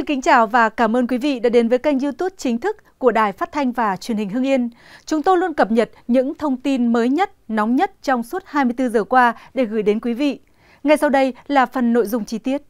Xin kính chào và cảm ơn quý vị đã đến với kênh YouTube chính thức của Đài Phát thanh và Truyền hình Hưng Yên. Chúng tôi luôn cập nhật những thông tin mới nhất, nóng nhất trong suốt 24 giờ qua để gửi đến quý vị. Ngay sau đây là phần nội dung chi tiết.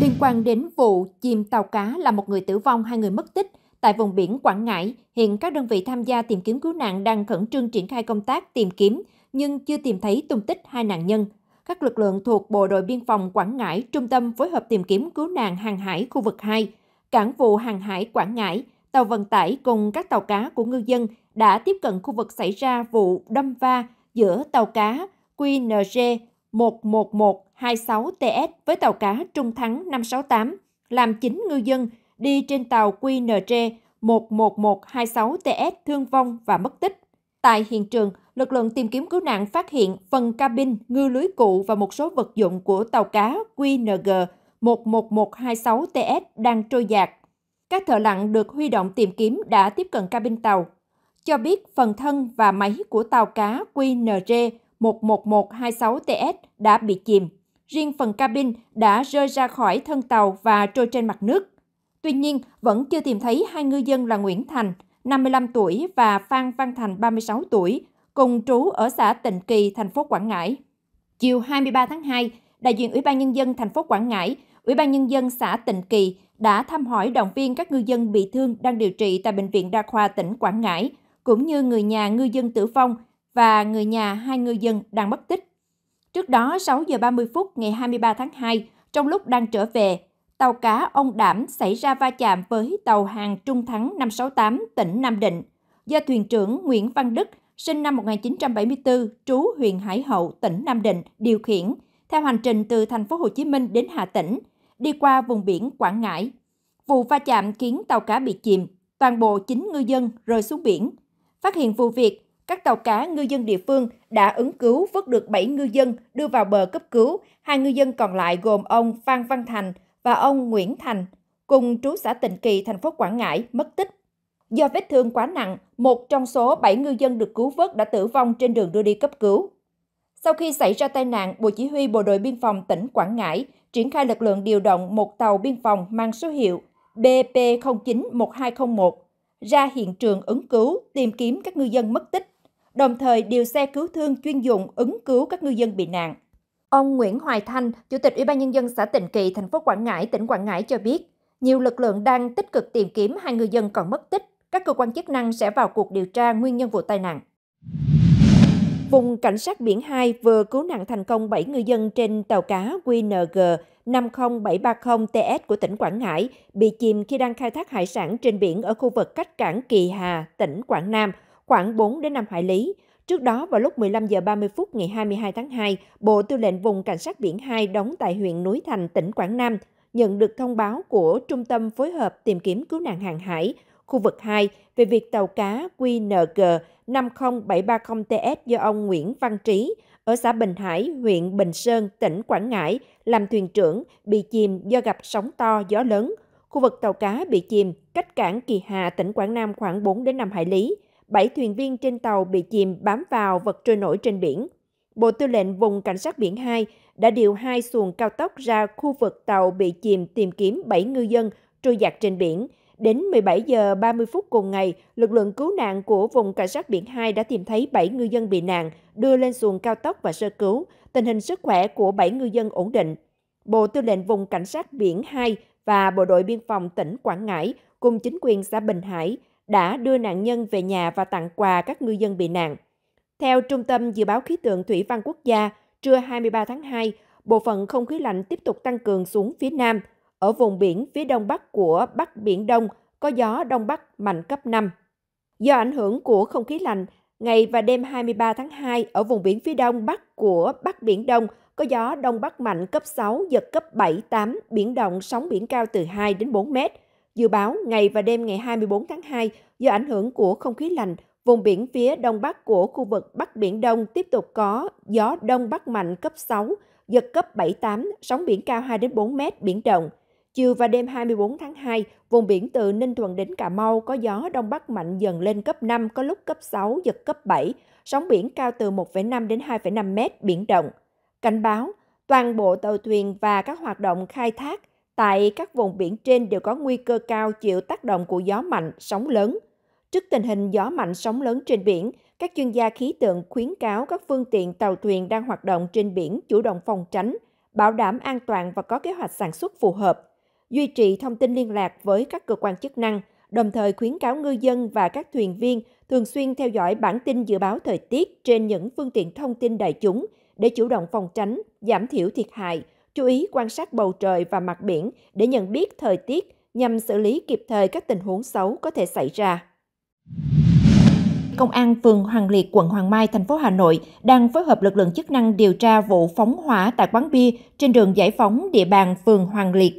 Liên quan đến vụ chìm tàu cá là một người tử vong, hai người mất tích tại vùng biển Quảng Ngãi, hiện các đơn vị tham gia tìm kiếm cứu nạn đang khẩn trương triển khai công tác tìm kiếm nhưng chưa tìm thấy tung tích hai nạn nhân các lực lượng thuộc Bộ đội Biên phòng Quảng Ngãi, Trung tâm phối hợp tìm kiếm cứu nạn hàng hải khu vực 2, Cảng vụ hàng hải Quảng Ngãi, tàu vận tải cùng các tàu cá của ngư dân đã tiếp cận khu vực xảy ra vụ đâm va giữa tàu cá QNG 11126TS với tàu cá Trung Thắng 568, làm 9 ngư dân đi trên tàu QNG 11126TS thương vong và mất tích. Tại hiện trường, lực lượng tìm kiếm cứu nạn phát hiện phần cabin, ngư lưới cụ và một số vật dụng của tàu cá QNG 11126TS đang trôi dạt. Các thợ lặn được huy động tìm kiếm đã tiếp cận cabin tàu. Cho biết phần thân và máy của tàu cá QNG 11126TS đã bị chìm. Riêng phần cabin đã rơi ra khỏi thân tàu và trôi trên mặt nước. Tuy nhiên, vẫn chưa tìm thấy hai ngư dân là Nguyễn Thành – 55 tuổi và Phan Văn Thành 36 tuổi, cùng trú ở xã Tịnh Kỳ, thành phố Quảng Ngãi. Chiều 23 tháng 2, đại diện Ủy ban nhân dân thành phố Quảng Ngãi, Ủy ban nhân dân xã Tịnh Kỳ đã thăm hỏi động viên các ngư dân bị thương đang điều trị tại bệnh viện đa khoa tỉnh Quảng Ngãi, cũng như người nhà ngư dân tử vong và người nhà hai ngư dân đang mất tích. Trước đó, 6 giờ 30 phút ngày 23 tháng 2, trong lúc đang trở về tàu cá ông Đảm xảy ra va chạm với tàu hàng Trung Thắng 568 tỉnh Nam Định do thuyền trưởng Nguyễn Văn Đức sinh năm 1974 trú huyện Hải Hậu tỉnh Nam Định điều khiển theo hành trình từ thành phố Hồ Chí Minh đến Hà Tĩnh đi qua vùng biển Quảng Ngãi. Vụ va chạm khiến tàu cá bị chìm, toàn bộ 9 ngư dân rơi xuống biển. Phát hiện vụ việc, các tàu cá ngư dân địa phương đã ứng cứu vớt được 7 ngư dân đưa vào bờ cấp cứu. Hai ngư dân còn lại gồm ông Phan Văn Thành, và ông Nguyễn Thành, cùng trú xã Tịnh Kỳ, thành phố Quảng Ngãi, mất tích. Do vết thương quá nặng, một trong số 7 ngư dân được cứu vớt đã tử vong trên đường đưa đi cấp cứu. Sau khi xảy ra tai nạn, Bộ Chỉ huy Bộ đội Biên phòng tỉnh Quảng Ngãi triển khai lực lượng điều động một tàu biên phòng mang số hiệu BP091201 ra hiện trường ứng cứu tìm kiếm các ngư dân mất tích, đồng thời điều xe cứu thương chuyên dụng ứng cứu các ngư dân bị nạn. Ông Nguyễn Hoài Thanh, Chủ tịch Ủy ban nhân dân xã Tịnh Kỳ, thành phố Quảng Ngãi, tỉnh Quảng Ngãi cho biết, nhiều lực lượng đang tích cực tìm kiếm hai người dân còn mất tích. Các cơ quan chức năng sẽ vào cuộc điều tra nguyên nhân vụ tai nạn. Vùng Cảnh sát biển 2 vừa cứu nạn thành công 7 người dân trên tàu cá QNG 50730 TS của tỉnh Quảng Ngãi bị chìm khi đang khai thác hải sản trên biển ở khu vực cách cảng Kỳ Hà, tỉnh Quảng Nam, khoảng 4 đến 5 hải lý. Trước đó, vào lúc 15 giờ 30 phút ngày 22 tháng 2, Bộ Tư lệnh Vùng Cảnh sát Biển 2 đóng tại huyện Núi Thành, tỉnh Quảng Nam, nhận được thông báo của Trung tâm Phối hợp Tìm kiếm Cứu nạn Hàng hải, khu vực 2 về việc tàu cá QNG 50730TS do ông Nguyễn Văn Trí ở xã Bình Hải, huyện Bình Sơn, tỉnh Quảng Ngãi làm thuyền trưởng bị chìm do gặp sóng to, gió lớn. Khu vực tàu cá bị chìm cách cảng Kỳ Hà, tỉnh Quảng Nam khoảng 4 đến 5 hải lý. 7 thuyền viên trên tàu bị chìm bám vào vật trôi nổi trên biển. Bộ Tư lệnh Vùng Cảnh sát Biển 2 đã điều hai xuồng cao tốc ra khu vực tàu bị chìm tìm kiếm 7 ngư dân trôi giặt trên biển. Đến 17 giờ 30 phút cùng ngày, lực lượng cứu nạn của vùng cảnh sát biển 2 đã tìm thấy 7 ngư dân bị nạn, đưa lên xuồng cao tốc và sơ cứu. Tình hình sức khỏe của 7 ngư dân ổn định. Bộ Tư lệnh vùng cảnh sát biển 2 và Bộ đội biên phòng tỉnh Quảng Ngãi cùng chính quyền xã Bình Hải đã đưa nạn nhân về nhà và tặng quà các ngư dân bị nạn. Theo Trung tâm Dự báo Khí tượng Thủy văn Quốc gia, trưa 23 tháng 2, bộ phận không khí lạnh tiếp tục tăng cường xuống phía Nam. Ở vùng biển phía đông bắc của Bắc Biển Đông có gió đông bắc mạnh cấp 5. Do ảnh hưởng của không khí lạnh, ngày và đêm 23 tháng 2 ở vùng biển phía đông bắc của Bắc Biển Đông có gió đông bắc mạnh cấp 6, giật cấp 7, 8, biển động, sóng biển cao từ 2 đến 4 mét. Dự báo ngày và đêm ngày 24 tháng 2, do ảnh hưởng của không khí lạnh, vùng biển phía đông bắc của khu vực Bắc Biển Đông tiếp tục có gió đông bắc mạnh cấp 6, giật cấp 7-8, sóng biển cao 2-4 mét, biển động. Chiều và đêm 24 tháng 2, vùng biển từ Ninh Thuận đến Cà Mau có gió đông bắc mạnh dần lên cấp 5, có lúc cấp 6, giật cấp 7, sóng biển cao từ 1,5 đến 2,5 mét, biển động. Cảnh báo, toàn bộ tàu thuyền và các hoạt động khai thác, Tại các vùng biển trên đều có nguy cơ cao chịu tác động của gió mạnh, sóng lớn. Trước tình hình gió mạnh sóng lớn trên biển, các chuyên gia khí tượng khuyến cáo các phương tiện tàu thuyền đang hoạt động trên biển chủ động phòng tránh, bảo đảm an toàn và có kế hoạch sản xuất phù hợp, duy trì thông tin liên lạc với các cơ quan chức năng, đồng thời khuyến cáo ngư dân và các thuyền viên thường xuyên theo dõi bản tin dự báo thời tiết trên những phương tiện thông tin đại chúng để chủ động phòng tránh, giảm thiểu thiệt hại, chú ý quan sát bầu trời và mặt biển để nhận biết thời tiết nhằm xử lý kịp thời các tình huống xấu có thể xảy ra. Công an phường Hoàng Liệt, quận Hoàng Mai, thành phố Hà Nội đang phối hợp lực lượng chức năng điều tra vụ phóng hỏa tại quán bia trên đường Giải phóng địa bàn phường Hoàng Liệt.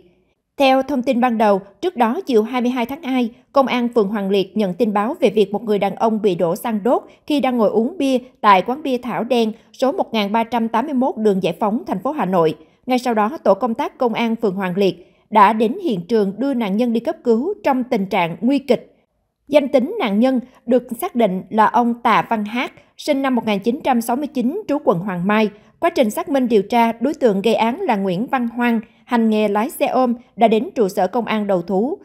Theo thông tin ban đầu, trước đó chiều 22 tháng 2, Công an phường Hoàng Liệt nhận tin báo về việc một người đàn ông bị đổ xăng đốt khi đang ngồi uống bia tại quán bia Thảo Đen, số 1381 đường Giải phóng, thành phố Hà Nội. Ngay sau đó, tổ công tác công an phường Hoàng Liệt đã đến hiện trường đưa nạn nhân đi cấp cứu trong tình trạng nguy kịch. Danh tính nạn nhân được xác định là ông Tạ Văn Hát, sinh năm 1969, trú quận Hoàng Mai. Quá trình xác minh điều tra, đối tượng gây án là Nguyễn Văn Hoang, hành nghề lái xe ôm, đã đến trụ sở công an đầu thú.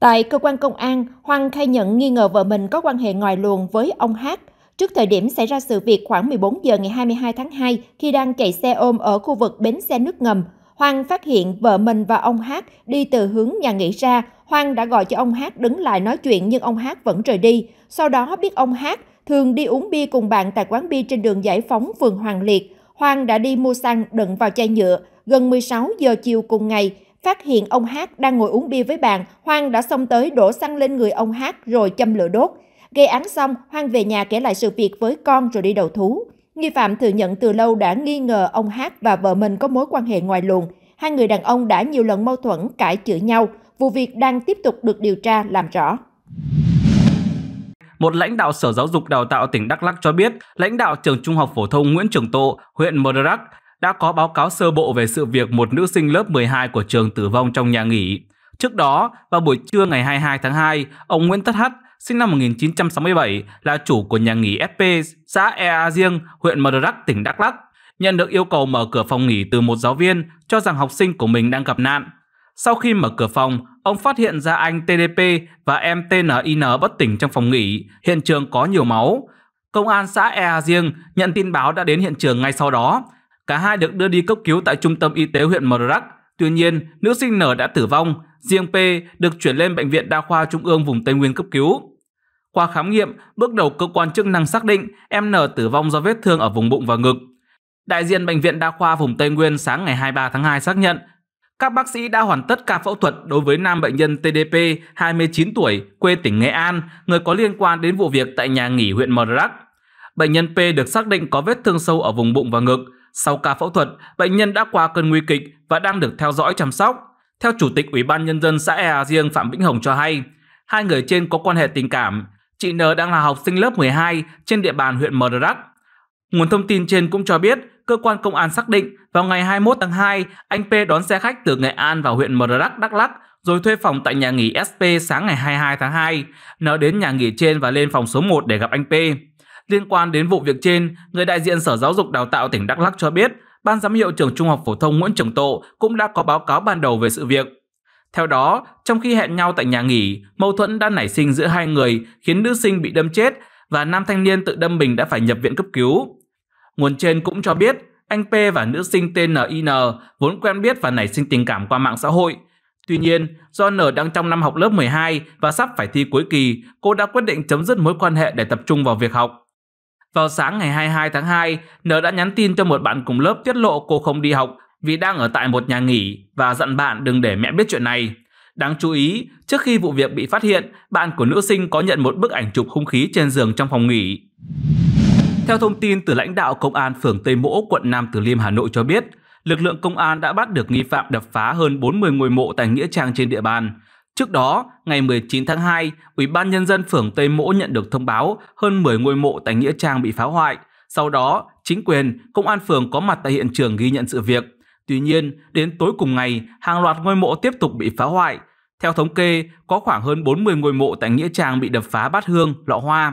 Tại cơ quan công an, Hoang khai nhận nghi ngờ vợ mình có quan hệ ngoài luồng với ông Hát – Trước thời điểm xảy ra sự việc khoảng 14 giờ ngày 22 tháng 2, khi đang chạy xe ôm ở khu vực bến xe nước ngầm, Hoàng phát hiện vợ mình và ông Hát đi từ hướng nhà nghỉ ra. Hoàng đã gọi cho ông Hát đứng lại nói chuyện nhưng ông Hát vẫn rời đi. Sau đó biết ông Hát thường đi uống bia cùng bạn tại quán bia trên đường Giải Phóng, phường Hoàng Liệt. Hoàng đã đi mua xăng đựng vào chai nhựa. Gần 16 giờ chiều cùng ngày, phát hiện ông Hát đang ngồi uống bia với bạn, Hoàng đã xông tới đổ xăng lên người ông Hát rồi châm lửa đốt. Gây án xong, Hoang về nhà kể lại sự việc với con rồi đi đầu thú. Nghi phạm thừa nhận từ lâu đã nghi ngờ ông Hát và vợ mình có mối quan hệ ngoài luồng. Hai người đàn ông đã nhiều lần mâu thuẫn cãi chửi nhau. Vụ việc đang tiếp tục được điều tra làm rõ. Một lãnh đạo Sở Giáo dục Đào tạo tỉnh Đắk lắc cho biết, lãnh đạo trường Trung học phổ thông Nguyễn Trường Tộ, huyện Mờ đã có báo cáo sơ bộ về sự việc một nữ sinh lớp 12 của trường tử vong trong nhà nghỉ. Trước đó, vào buổi trưa ngày 22 tháng 2, ông Nguyễn Tất Hắt, sinh năm 1967, là chủ của nhà nghỉ FP, xã Ea Riêng, huyện Mờ Đắc, tỉnh Đắk Lắk, nhận được yêu cầu mở cửa phòng nghỉ từ một giáo viên cho rằng học sinh của mình đang gặp nạn. Sau khi mở cửa phòng, ông phát hiện ra anh TDP và em TNIN bất tỉnh trong phòng nghỉ, hiện trường có nhiều máu. Công an xã Ea Riêng nhận tin báo đã đến hiện trường ngay sau đó. Cả hai được đưa đi cấp cứu tại trung tâm y tế huyện Mờ Đắc Tuy nhiên, nữ sinh N đã tử vong, riêng P được chuyển lên Bệnh viện Đa khoa Trung ương vùng Tây Nguyên cấp cứu. Qua khám nghiệm, bước đầu cơ quan chức năng xác định em N tử vong do vết thương ở vùng bụng và ngực. Đại diện Bệnh viện Đa khoa vùng Tây Nguyên sáng ngày 23 tháng 2 xác nhận, các bác sĩ đã hoàn tất ca phẫu thuật đối với nam bệnh nhân TDP 29 tuổi, quê tỉnh Nghệ An, người có liên quan đến vụ việc tại nhà nghỉ huyện Mờ Rắc. Bệnh nhân P được xác định có vết thương sâu ở vùng bụng và ngực, sau ca phẫu thuật, bệnh nhân đã qua cơn nguy kịch và đang được theo dõi chăm sóc. Theo Chủ tịch Ủy ban Nhân dân xã Ea Riêng Phạm Vĩnh Hồng cho hay, hai người trên có quan hệ tình cảm. Chị N đang là học sinh lớp 12 trên địa bàn huyện Mờ Đắc. Nguồn thông tin trên cũng cho biết, cơ quan công an xác định vào ngày 21 tháng 2, anh P đón xe khách từ Nghệ An vào huyện Mờ Đắc, Đắk Lắk, rồi thuê phòng tại nhà nghỉ SP sáng ngày 22 tháng 2. N đến nhà nghỉ trên và lên phòng số 1 để gặp anh P. Liên quan đến vụ việc trên, người đại diện Sở Giáo dục Đào tạo tỉnh Đắk Lắk cho biết, Ban giám hiệu trường Trung học phổ thông Nguyễn Trường Tộ cũng đã có báo cáo ban đầu về sự việc. Theo đó, trong khi hẹn nhau tại nhà nghỉ, mâu thuẫn đã nảy sinh giữa hai người khiến nữ sinh bị đâm chết và nam thanh niên tự đâm mình đã phải nhập viện cấp cứu. Nguồn trên cũng cho biết, anh P và nữ sinh tên NIN vốn quen biết và nảy sinh tình cảm qua mạng xã hội. Tuy nhiên, do N đang trong năm học lớp 12 và sắp phải thi cuối kỳ, cô đã quyết định chấm dứt mối quan hệ để tập trung vào việc học. Vào sáng ngày 22 tháng 2, N đã nhắn tin cho một bạn cùng lớp tiết lộ cô không đi học vì đang ở tại một nhà nghỉ và dặn bạn đừng để mẹ biết chuyện này. Đáng chú ý, trước khi vụ việc bị phát hiện, bạn của nữ sinh có nhận một bức ảnh chụp hung khí trên giường trong phòng nghỉ. Theo thông tin từ lãnh đạo công an phường Tây Mỗ, quận Nam Từ Liêm, Hà Nội cho biết, lực lượng công an đã bắt được nghi phạm đập phá hơn 40 ngôi mộ tại nghĩa trang trên địa bàn. Trước đó, ngày 19 tháng 2, Ủy ban Nhân dân phường Tây Mỗ nhận được thông báo hơn 10 ngôi mộ tại Nghĩa Trang bị phá hoại. Sau đó, chính quyền, công an phường có mặt tại hiện trường ghi nhận sự việc. Tuy nhiên, đến tối cùng ngày, hàng loạt ngôi mộ tiếp tục bị phá hoại. Theo thống kê, có khoảng hơn 40 ngôi mộ tại Nghĩa Trang bị đập phá bát hương, lọ hoa.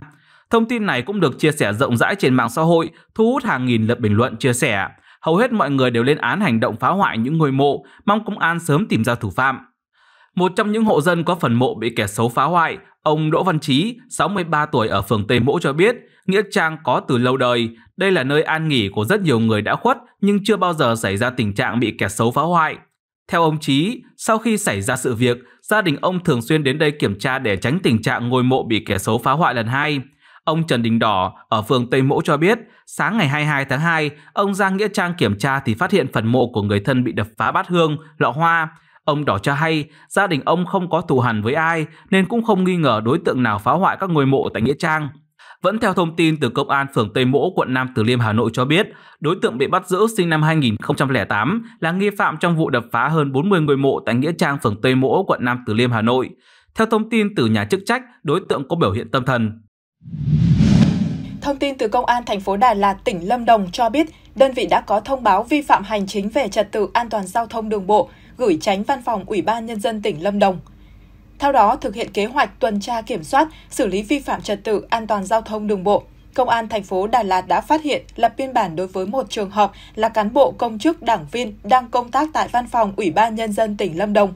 Thông tin này cũng được chia sẻ rộng rãi trên mạng xã hội, thu hút hàng nghìn lượt bình luận chia sẻ. Hầu hết mọi người đều lên án hành động phá hoại những ngôi mộ, mong công an sớm tìm ra thủ phạm. Một trong những hộ dân có phần mộ bị kẻ xấu phá hoại, ông Đỗ Văn Chí, 63 tuổi ở phường Tây Mỗ cho biết, Nghĩa Trang có từ lâu đời. Đây là nơi an nghỉ của rất nhiều người đã khuất nhưng chưa bao giờ xảy ra tình trạng bị kẻ xấu phá hoại. Theo ông Chí, sau khi xảy ra sự việc, gia đình ông thường xuyên đến đây kiểm tra để tránh tình trạng ngôi mộ bị kẻ xấu phá hoại lần hai. Ông Trần Đình Đỏ ở phường Tây Mỗ cho biết, sáng ngày 22 tháng 2, ông ra Nghĩa Trang kiểm tra thì phát hiện phần mộ của người thân bị đập phá bát hương, lọ hoa, Ông đỏ cho hay gia đình ông không có thù hằn với ai nên cũng không nghi ngờ đối tượng nào phá hoại các ngôi mộ tại Nghĩa Trang. Vẫn theo thông tin từ Công an phường Tây Mỗ, quận Nam Từ Liêm, Hà Nội cho biết, đối tượng bị bắt giữ sinh năm 2008 là nghi phạm trong vụ đập phá hơn 40 ngôi mộ tại Nghĩa Trang phường Tây Mỗ, quận Nam Từ Liêm, Hà Nội. Theo thông tin từ nhà chức trách, đối tượng có biểu hiện tâm thần. Thông tin từ Công an thành phố Đà Lạt, tỉnh Lâm Đồng cho biết đơn vị đã có thông báo vi phạm hành chính về trật tự an toàn giao thông đường bộ gửi tránh văn phòng Ủy ban Nhân dân tỉnh Lâm Đồng. Theo đó, thực hiện kế hoạch tuần tra kiểm soát, xử lý vi phạm trật tự an toàn giao thông đường bộ, Công an thành phố Đà Lạt đã phát hiện lập biên bản đối với một trường hợp là cán bộ công chức đảng viên đang công tác tại văn phòng Ủy ban Nhân dân tỉnh Lâm Đồng.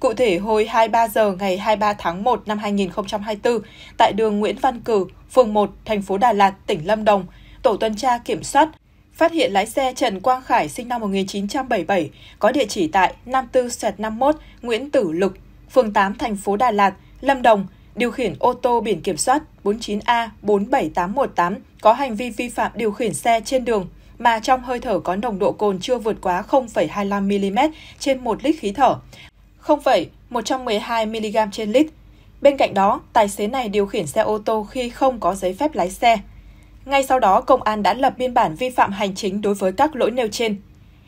Cụ thể, hồi 23 giờ ngày 23 tháng 1 năm 2024, tại đường Nguyễn Văn Cử, phường 1, thành phố Đà Lạt, tỉnh Lâm Đồng, tổ tuần tra kiểm soát phát hiện lái xe Trần Quang Khải sinh năm 1977 có địa chỉ tại 54-51 Nguyễn Tử Lục, phường 8 thành phố Đà Lạt, Lâm Đồng, điều khiển ô tô biển kiểm soát 49A47818 có hành vi vi phạm điều khiển xe trên đường mà trong hơi thở có nồng độ cồn chưa vượt quá 0,25 mm trên 1 lít khí thở, 0,112 mg trên lít. Bên cạnh đó, tài xế này điều khiển xe ô tô khi không có giấy phép lái xe. Ngay sau đó, công an đã lập biên bản vi phạm hành chính đối với các lỗi nêu trên.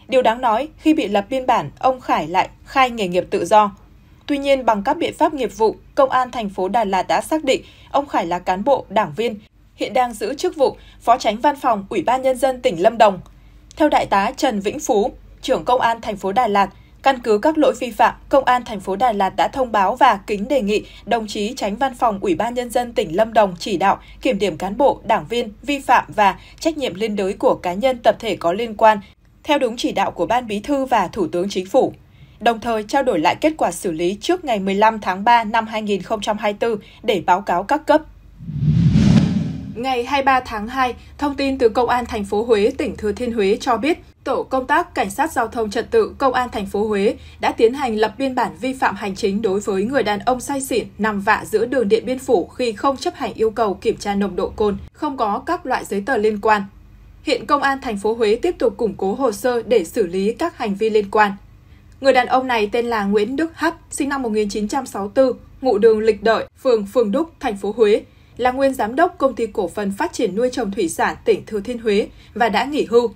Điều đáng nói, khi bị lập biên bản, ông Khải lại khai nghề nghiệp tự do. Tuy nhiên, bằng các biện pháp nghiệp vụ, Công an thành phố Đà Lạt đã xác định ông Khải là cán bộ, đảng viên, hiện đang giữ chức vụ Phó tránh Văn phòng Ủy ban Nhân dân tỉnh Lâm Đồng. Theo Đại tá Trần Vĩnh Phú, trưởng Công an thành phố Đà Lạt, Căn cứ các lỗi vi phạm, Công an thành phố Đà Lạt đã thông báo và kính đề nghị đồng chí tránh văn phòng Ủy ban Nhân dân tỉnh Lâm Đồng chỉ đạo kiểm điểm cán bộ, đảng viên, vi phạm và trách nhiệm liên đới của cá nhân tập thể có liên quan, theo đúng chỉ đạo của Ban Bí thư và Thủ tướng Chính phủ đồng thời trao đổi lại kết quả xử lý trước ngày 15 tháng 3 năm 2024 để báo cáo các cấp. Ngày 23 tháng 2, thông tin từ Công an thành phố Huế, tỉnh Thừa Thiên Huế cho biết, Tổ công tác Cảnh sát Giao thông Trật tự Công an thành phố Huế đã tiến hành lập biên bản vi phạm hành chính đối với người đàn ông say xỉn nằm vạ giữa đường Điện Biên Phủ khi không chấp hành yêu cầu kiểm tra nồng độ cồn, không có các loại giấy tờ liên quan. Hiện Công an thành phố Huế tiếp tục củng cố hồ sơ để xử lý các hành vi liên quan. Người đàn ông này tên là Nguyễn Đức H, sinh năm 1964, ngụ đường Lịch Đợi, phường Phường Đúc, thành phố Huế, là nguyên giám đốc công ty cổ phần phát triển nuôi trồng thủy sản tỉnh Thừa Thiên Huế và đã nghỉ hưu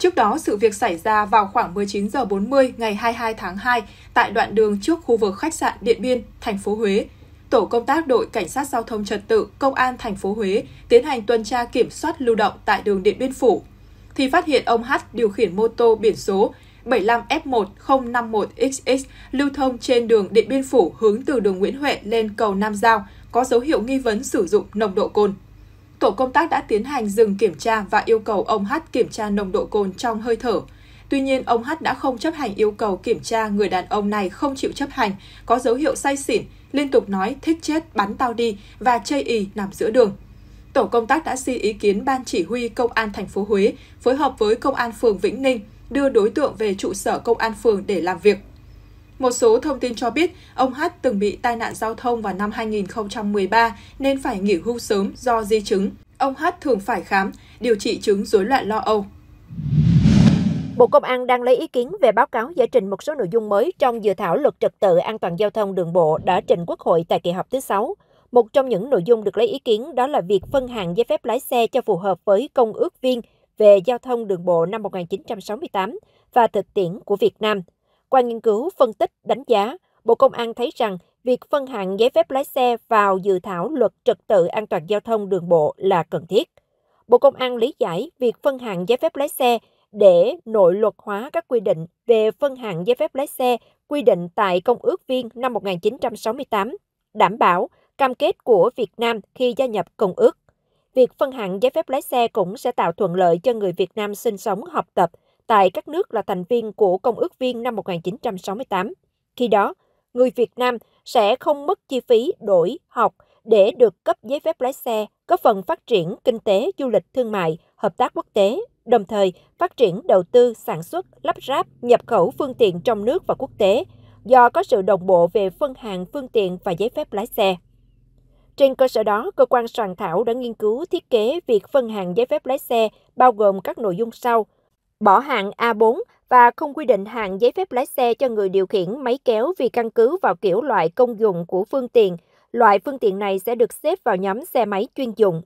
Trước đó, sự việc xảy ra vào khoảng 19 giờ 40 ngày 22 tháng 2 tại đoạn đường trước khu vực khách sạn Điện Biên, thành phố Huế. Tổ công tác đội cảnh sát giao thông trật tự Công an thành phố Huế tiến hành tuần tra kiểm soát lưu động tại đường Điện Biên Phủ thì phát hiện ông H điều khiển mô tô biển số 75F1051XX lưu thông trên đường Điện Biên Phủ hướng từ đường Nguyễn Huệ lên cầu Nam Giao có dấu hiệu nghi vấn sử dụng nồng độ cồn tổ công tác đã tiến hành dừng kiểm tra và yêu cầu ông H kiểm tra nồng độ cồn trong hơi thở. Tuy nhiên, ông H đã không chấp hành yêu cầu kiểm tra người đàn ông này không chịu chấp hành, có dấu hiệu say xỉn, liên tục nói thích chết bắn tao đi và chây ý nằm giữa đường. Tổ công tác đã xin ý kiến Ban Chỉ huy Công an thành phố Huế phối hợp với Công an phường Vĩnh Ninh đưa đối tượng về trụ sở Công an phường để làm việc. Một số thông tin cho biết, ông Hát từng bị tai nạn giao thông vào năm 2013 nên phải nghỉ hưu sớm do di chứng. Ông Hát thường phải khám, điều trị chứng rối loạn lo âu. Bộ Công an đang lấy ý kiến về báo cáo giải trình một số nội dung mới trong dự thảo luật trật tự an toàn giao thông đường bộ đã trình Quốc hội tại kỳ họp thứ 6. Một trong những nội dung được lấy ý kiến đó là việc phân hạng giấy phép lái xe cho phù hợp với Công ước Viên về Giao thông Đường bộ năm 1968 và thực tiễn của Việt Nam. Qua nghiên cứu, phân tích, đánh giá, Bộ Công an thấy rằng việc phân hạng giấy phép lái xe vào dự thảo luật trật tự an toàn giao thông đường bộ là cần thiết. Bộ Công an lý giải việc phân hạng giấy phép lái xe để nội luật hóa các quy định về phân hạng giấy phép lái xe quy định tại Công ước Viên năm 1968, đảm bảo cam kết của Việt Nam khi gia nhập Công ước. Việc phân hạng giấy phép lái xe cũng sẽ tạo thuận lợi cho người Việt Nam sinh sống, học tập, tại các nước là thành viên của Công ước Viên năm 1968. Khi đó, người Việt Nam sẽ không mất chi phí đổi, học để được cấp giấy phép lái xe, góp phần phát triển kinh tế, du lịch, thương mại, hợp tác quốc tế, đồng thời phát triển đầu tư, sản xuất, lắp ráp, nhập khẩu phương tiện trong nước và quốc tế, do có sự đồng bộ về phân hàng phương tiện và giấy phép lái xe. Trên cơ sở đó, cơ quan soạn thảo đã nghiên cứu thiết kế việc phân hàng giấy phép lái xe bao gồm các nội dung sau – bỏ hạng A4 và không quy định hạng giấy phép lái xe cho người điều khiển máy kéo vì căn cứ vào kiểu loại công dụng của phương tiện. Loại phương tiện này sẽ được xếp vào nhóm xe máy chuyên dụng.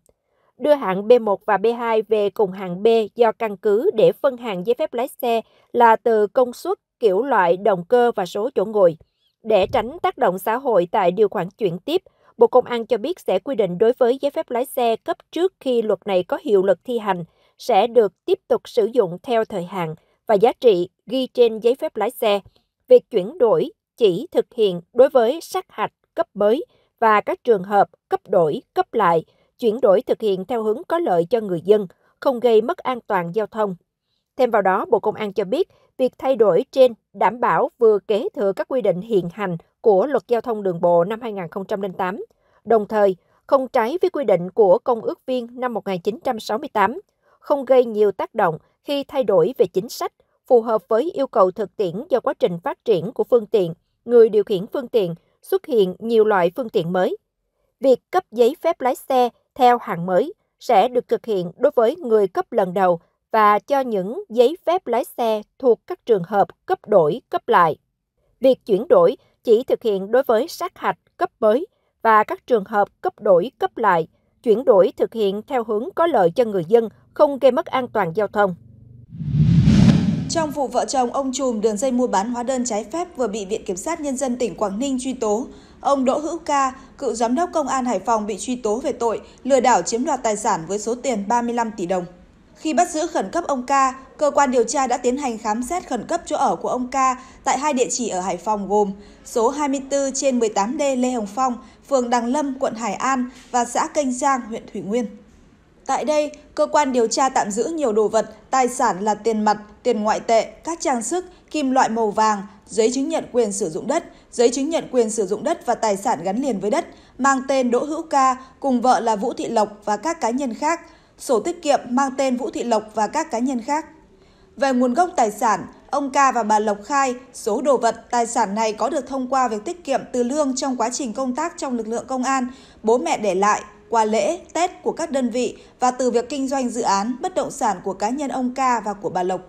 Đưa hạng B1 và B2 về cùng hạng B do căn cứ để phân hạng giấy phép lái xe là từ công suất, kiểu loại, động cơ và số chỗ ngồi. Để tránh tác động xã hội tại điều khoản chuyển tiếp, Bộ Công an cho biết sẽ quy định đối với giấy phép lái xe cấp trước khi luật này có hiệu lực thi hành – sẽ được tiếp tục sử dụng theo thời hạn và giá trị ghi trên giấy phép lái xe. Việc chuyển đổi chỉ thực hiện đối với sát hạch cấp mới và các trường hợp cấp đổi, cấp lại, chuyển đổi thực hiện theo hướng có lợi cho người dân, không gây mất an toàn giao thông. Thêm vào đó, Bộ Công an cho biết, việc thay đổi trên đảm bảo vừa kế thừa các quy định hiện hành của Luật Giao thông Đường bộ năm 2008, đồng thời không trái với quy định của Công ước Viên năm 1968 không gây nhiều tác động khi thay đổi về chính sách, phù hợp với yêu cầu thực tiễn do quá trình phát triển của phương tiện, người điều khiển phương tiện, xuất hiện nhiều loại phương tiện mới. Việc cấp giấy phép lái xe theo hạng mới sẽ được thực hiện đối với người cấp lần đầu và cho những giấy phép lái xe thuộc các trường hợp cấp đổi, cấp lại. Việc chuyển đổi chỉ thực hiện đối với sát hạch cấp mới và các trường hợp cấp đổi, cấp lại – chuyển đổi thực hiện theo hướng có lợi cho người dân, không gây mất an toàn giao thông. Trong vụ vợ chồng ông trùm đường dây mua bán hóa đơn trái phép vừa bị Viện Kiểm sát Nhân dân tỉnh Quảng Ninh truy tố, ông Đỗ Hữu Ca, cựu giám đốc công an Hải Phòng bị truy tố về tội lừa đảo chiếm đoạt tài sản với số tiền 35 tỷ đồng. Khi bắt giữ khẩn cấp ông Ca, cơ quan điều tra đã tiến hành khám xét khẩn cấp chỗ ở của ông Ca tại hai địa chỉ ở Hải Phòng gồm số 24 trên 18D Lê Hồng Phong, phường Đàng Lâm, quận Hải An và xã Kênh Giang, huyện Thủy Nguyên. Tại đây, cơ quan điều tra tạm giữ nhiều đồ vật, tài sản là tiền mặt, tiền ngoại tệ, các trang sức, kim loại màu vàng, giấy chứng nhận quyền sử dụng đất, giấy chứng nhận quyền sử dụng đất và tài sản gắn liền với đất, mang tên Đỗ Hữu Ca cùng vợ là Vũ Thị Lộc và các cá nhân khác, sổ tiết kiệm mang tên Vũ Thị Lộc và các cá nhân khác. Về nguồn gốc tài sản, Ông Ca và bà Lộc khai, số đồ vật, tài sản này có được thông qua việc tiết kiệm từ lương trong quá trình công tác trong lực lượng công an, bố mẹ để lại, quà lễ, Tết của các đơn vị và từ việc kinh doanh dự án, bất động sản của cá nhân ông Ca và của bà Lộc.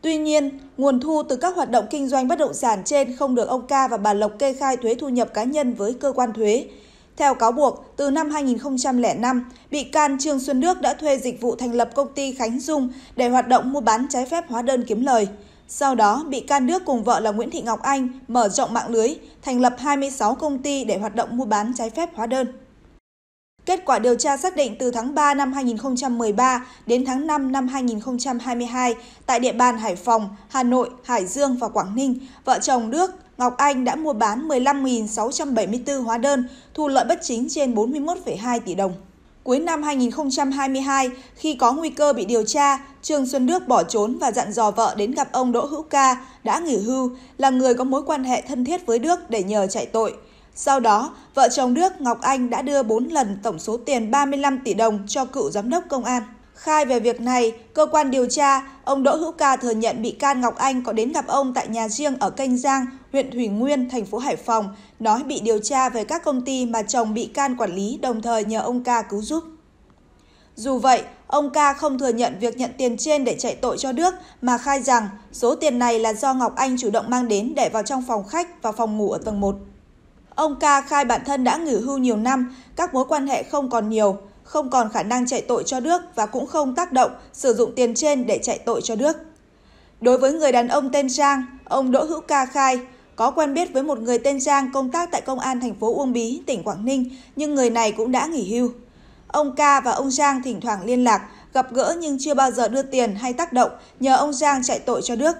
Tuy nhiên, nguồn thu từ các hoạt động kinh doanh bất động sản trên không được ông Ca và bà Lộc kê khai thuế thu nhập cá nhân với cơ quan thuế. Theo cáo buộc, từ năm 2005, bị can Trương Xuân Đức đã thuê dịch vụ thành lập công ty Khánh Dung để hoạt động mua bán trái phép hóa đơn kiếm lời. Sau đó, bị can Đức cùng vợ là Nguyễn Thị Ngọc Anh mở rộng mạng lưới, thành lập 26 công ty để hoạt động mua bán trái phép hóa đơn. Kết quả điều tra xác định từ tháng 3 năm 2013 đến tháng 5 năm 2022, tại địa bàn Hải Phòng, Hà Nội, Hải Dương và Quảng Ninh, vợ chồng Đức, Ngọc Anh đã mua bán 15.674 hóa đơn, thu lợi bất chính trên 41,2 tỷ đồng. Cuối năm 2022, khi có nguy cơ bị điều tra, Trương Xuân Đức bỏ trốn và dặn dò vợ đến gặp ông Đỗ Hữu Ca, đã nghỉ hưu, là người có mối quan hệ thân thiết với Đức để nhờ chạy tội. Sau đó, vợ chồng Đức Ngọc Anh đã đưa 4 lần tổng số tiền 35 tỷ đồng cho cựu giám đốc công an. Khai về việc này, cơ quan điều tra, ông Đỗ Hữu Ca thừa nhận bị can Ngọc Anh có đến gặp ông tại nhà riêng ở Kênh Giang, huyện Thủy Nguyên, thành phố Hải Phòng, nói bị điều tra về các công ty mà chồng bị can quản lý đồng thời nhờ ông Ca cứu giúp. Dù vậy, ông Ca không thừa nhận việc nhận tiền trên để chạy tội cho Đức mà khai rằng số tiền này là do Ngọc Anh chủ động mang đến để vào trong phòng khách và phòng ngủ ở tầng 1. Ông Ca khai bản thân đã nghỉ hưu nhiều năm, các mối quan hệ không còn nhiều, không còn khả năng chạy tội cho Đức và cũng không tác động sử dụng tiền trên để chạy tội cho Đức. Đối với người đàn ông tên Trang, ông Đỗ Hữu Ca khai có quen biết với một người tên Trang công tác tại công an thành phố Uông Bí, tỉnh Quảng Ninh, nhưng người này cũng đã nghỉ hưu. Ông Ca và ông Trang thỉnh thoảng liên lạc, gặp gỡ nhưng chưa bao giờ đưa tiền hay tác động, nhờ ông Giang chạy tội cho Đức.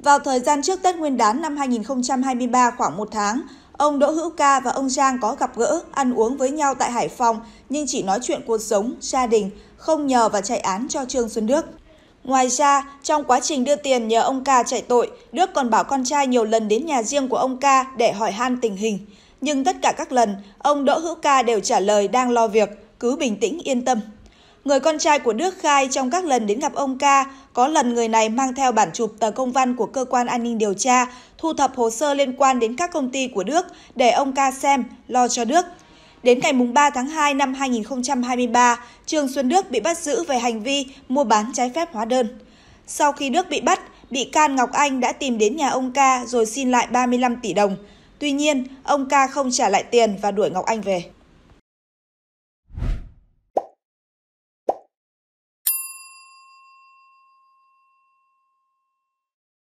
Vào thời gian trước Tết Nguyên đán năm 2023 khoảng một tháng, Ông Đỗ Hữu Ca và ông Giang có gặp gỡ, ăn uống với nhau tại Hải Phòng nhưng chỉ nói chuyện cuộc sống, gia đình, không nhờ và chạy án cho Trương Xuân Đức. Ngoài ra, trong quá trình đưa tiền nhờ ông Ca chạy tội, Đức còn bảo con trai nhiều lần đến nhà riêng của ông Ca để hỏi han tình hình. Nhưng tất cả các lần, ông Đỗ Hữu Ca đều trả lời đang lo việc, cứ bình tĩnh yên tâm. Người con trai của Đức khai trong các lần đến gặp ông ca, có lần người này mang theo bản chụp tờ công văn của cơ quan an ninh điều tra, thu thập hồ sơ liên quan đến các công ty của Đức để ông ca xem, lo cho Đức. Đến ngày 3 tháng 2 năm 2023, Trường Xuân Đức bị bắt giữ về hành vi mua bán trái phép hóa đơn. Sau khi Đức bị bắt, bị can Ngọc Anh đã tìm đến nhà ông ca rồi xin lại 35 tỷ đồng. Tuy nhiên, ông ca không trả lại tiền và đuổi Ngọc Anh về.